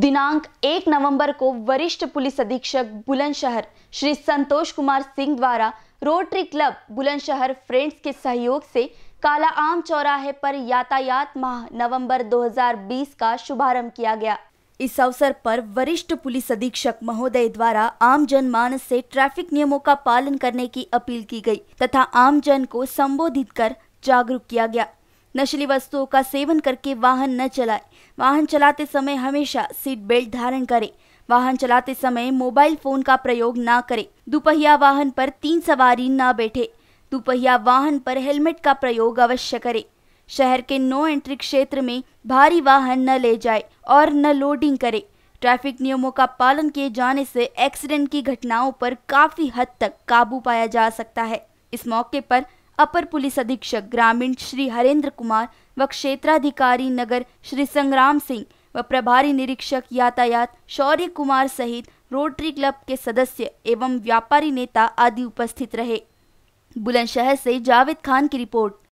दिनांक 1 नवंबर को वरिष्ठ पुलिस अधीक्षक बुलंदशहर श्री संतोष कुमार सिंह द्वारा रोटरी क्लब बुलंदशहर फ्रेंड्स के सहयोग से काला आम चौराहे पर यातायात माह नवंबर 2020 का शुभारंभ किया गया इस अवसर पर वरिष्ठ पुलिस अधीक्षक महोदय द्वारा आम जन मानस से ट्रैफिक नियमों का पालन करने की अपील की गई तथा आम जन को संबोधित कर जागरूक किया गया नशीली वस्तुओं का सेवन करके वाहन न चलाएं वाहन चलाते समय हमेशा सीट बेल्ट धारण करें वाहन चलाते समय मोबाइल फोन का प्रयोग ना करें दुपहिया वाहन पर तीन सवारी ना बैठे दुपहिया वाहन पर हेलमेट का प्रयोग अवश्य करें शहर के नो एंट्री क्षेत्र में भारी वाहन न ले जाए और न लोडिंग करे ट्रैफिक नियमों का पालन किए जाने से एक्सीडेंट की घटनाओं पर काफी हद तक काबू पाया जा सकता है इस मौके पर अपर पुलिस अधीक्षक ग्रामीण श्री हरेंद्र कुमार व क्षेत्राधिकारी नगर श्री संग्राम सिंह व प्रभारी निरीक्षक यातायात शौर्य कुमार सहित रोटरी क्लब के सदस्य एवं व्यापारी नेता आदि उपस्थित रहे बुलंदशहर से जावेद खान की रिपोर्ट